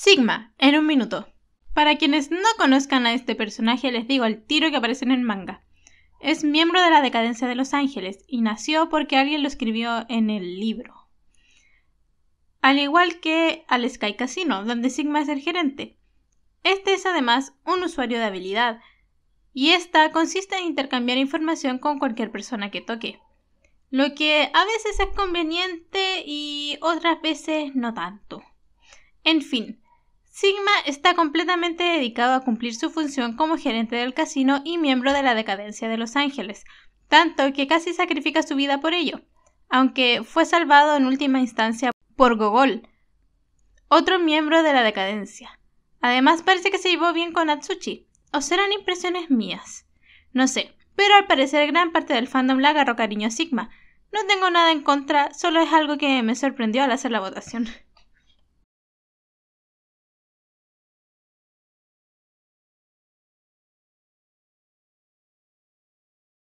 Sigma, en un minuto. Para quienes no conozcan a este personaje, les digo el tiro que aparece en el manga. Es miembro de la decadencia de Los Ángeles y nació porque alguien lo escribió en el libro. Al igual que al Sky Casino, donde Sigma es el gerente. Este es además un usuario de habilidad, y esta consiste en intercambiar información con cualquier persona que toque. Lo que a veces es conveniente y otras veces no tanto. En fin, Sigma está completamente dedicado a cumplir su función como gerente del casino y miembro de la decadencia de Los Ángeles, tanto que casi sacrifica su vida por ello, aunque fue salvado en última instancia por Gogol, otro miembro de la decadencia. Además parece que se llevó bien con Atsuchi, o serán impresiones mías. No sé, pero al parecer gran parte del fandom la agarró cariño a Sigma. No tengo nada en contra, solo es algo que me sorprendió al hacer la votación.